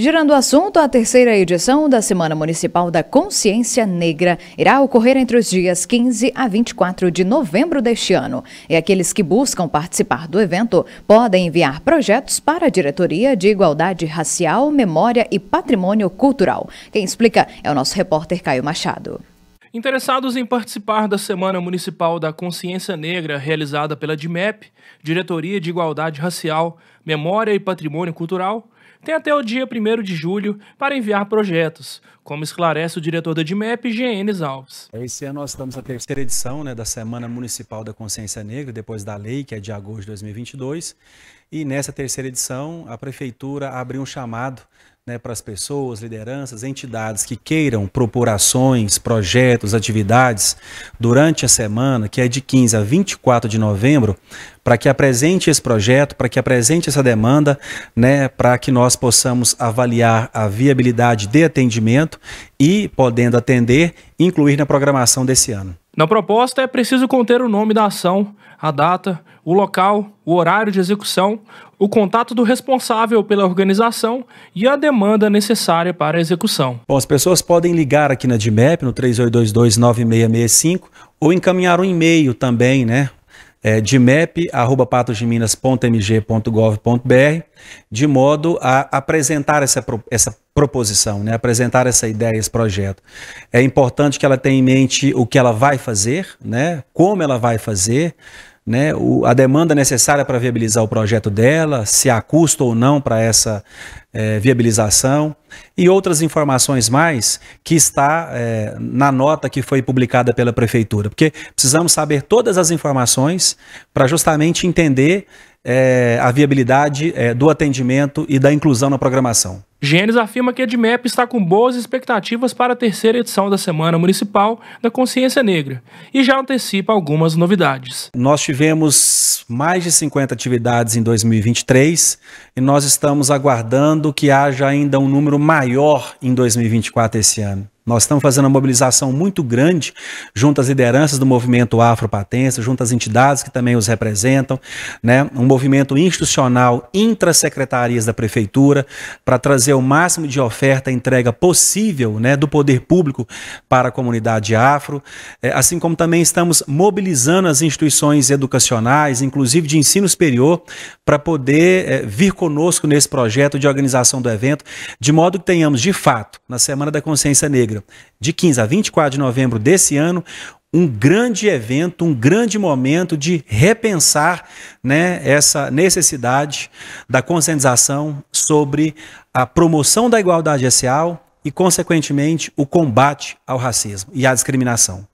Girando o assunto, a terceira edição da Semana Municipal da Consciência Negra irá ocorrer entre os dias 15 a 24 de novembro deste ano. E aqueles que buscam participar do evento podem enviar projetos para a Diretoria de Igualdade Racial, Memória e Patrimônio Cultural. Quem explica é o nosso repórter Caio Machado. Interessados em participar da Semana Municipal da Consciência Negra, realizada pela DIMEP, Diretoria de Igualdade Racial, Memória e Patrimônio Cultural, tem até o dia 1 de julho para enviar projetos, como esclarece o diretor da DIMEP, Gênesis Alves. Esse ano nós estamos na terceira edição né, da Semana Municipal da Consciência Negra, depois da lei, que é de agosto de 2022. E nessa terceira edição, a Prefeitura abriu um chamado né, para as pessoas, lideranças, entidades que queiram propor ações, projetos, atividades durante a semana, que é de 15 a 24 de novembro, para que apresente esse projeto, para que apresente essa demanda, né, para que nós possamos avaliar a viabilidade de atendimento e, podendo atender, incluir na programação desse ano. Na proposta é preciso conter o nome da ação, a data, o local, o horário de execução, o contato do responsável pela organização e a demanda necessária para a execução. Bom, as pessoas podem ligar aqui na DMEP no 3822 9665 ou encaminhar um e-mail também, né, é, dmep.patosdeminas.mg.gov.br, de modo a apresentar essa, essa proposição, né? apresentar essa ideia, esse projeto. É importante que ela tenha em mente o que ela vai fazer, né? como ela vai fazer, né, o, a demanda necessária para viabilizar o projeto dela, se há custo ou não para essa é, viabilização e outras informações mais que está é, na nota que foi publicada pela prefeitura, porque precisamos saber todas as informações para justamente entender é, a viabilidade é, do atendimento e da inclusão na programação. Gênesis afirma que a DMEP está com boas expectativas para a terceira edição da Semana Municipal da Consciência Negra e já antecipa algumas novidades. Nós tivemos mais de 50 atividades em 2023 e nós estamos aguardando que haja ainda um número maior em 2024 esse ano. Nós estamos fazendo uma mobilização muito grande junto às lideranças do movimento afropatense, junto às entidades que também os representam, né? um movimento institucional intrasecretarias da prefeitura para trazer o máximo de oferta e entrega possível né, do poder público para a comunidade afro, é, assim como também estamos mobilizando as instituições educacionais, inclusive de ensino superior, para poder é, vir conosco nesse projeto de organização do evento, de modo que tenhamos, de fato, na Semana da Consciência Negra, de 15 a 24 de novembro desse ano, um grande evento, um grande momento de repensar né, essa necessidade da conscientização sobre a promoção da igualdade racial e, consequentemente, o combate ao racismo e à discriminação.